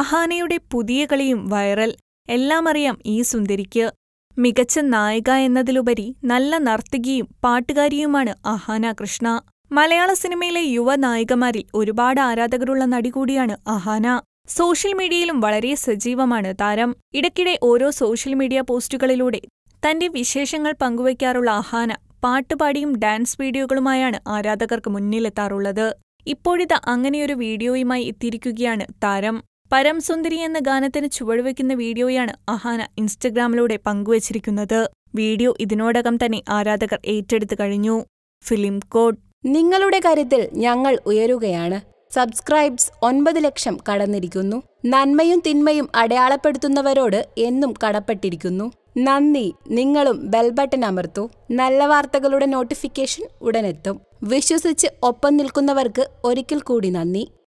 അഹാനയുടെ പുതിയ കളിയും വൈറൽ എല്ലാം അറിയാം ഈ സുന്ദരിക്ക് മികച്ച നായിക എന്നതിലുപരി നല്ല നർത്തകിയും പാട്ടുകാരിയുമാണ് അഹാന കൃഷ്ണ മലയാള സിനിമയിലെ യുവനായികമാരിൽ ഒരുപാട് ആരാധകരുള്ള നടി കൂടിയാണ് അഹാന സോഷ്യൽ മീഡിയയിലും വളരെ സജീവമാണ് താരം ഇടയ്ക്കിടെ ഓരോ സോഷ്യൽ മീഡിയ പോസ്റ്റുകളിലൂടെ തന്റെ വിശേഷങ്ങൾ പങ്കുവയ്ക്കാറുള്ള അഹാന പാട്ടുപാടിയും ഡാൻസ് വീഡിയോകളുമായാണ് ആരാധകർക്ക് മുന്നിലെത്താറുള്ളത് ഇപ്പോഴിത് അങ്ങനെയൊരു വീഡിയോയുമായി എത്തിയിരിക്കുകയാണ് താരം പരംസുന്ദരി എന്ന ഗാനത്തിന് ചുവടുവെക്കുന്ന വീഡിയോയാണ് അഹാന ഇൻസ്റ്റഗ്രാമിലൂടെ പങ്കുവച്ചിരിക്കുന്നത് വീഡിയോ ഇതിനോടകം തന്നെ ആരാധകർ ഏറ്റെടുത്തു കഴിഞ്ഞു ഫിലിം കോഡ് നിങ്ങളുടെ കാര്യത്തിൽ ഞങ്ങൾ ഉയരുകയാണ് സബ്സ്ക്രൈബ്സ് ഒൻപത് ലക്ഷം കടന്നിരിക്കുന്നു നന്മയും തിന്മയും അടയാളപ്പെടുത്തുന്നവരോട് എന്നും കടപ്പെട്ടിരിക്കുന്നു നന്ദി നിങ്ങളും ബെൽബട്ടൺ അമർത്തു നല്ല വാർത്തകളുടെ നോട്ടിഫിക്കേഷൻ ഉടനെത്തും വിശ്വസിച്ച് ഒപ്പം നിൽക്കുന്നവർക്ക് ഒരിക്കൽ കൂടി നന്ദി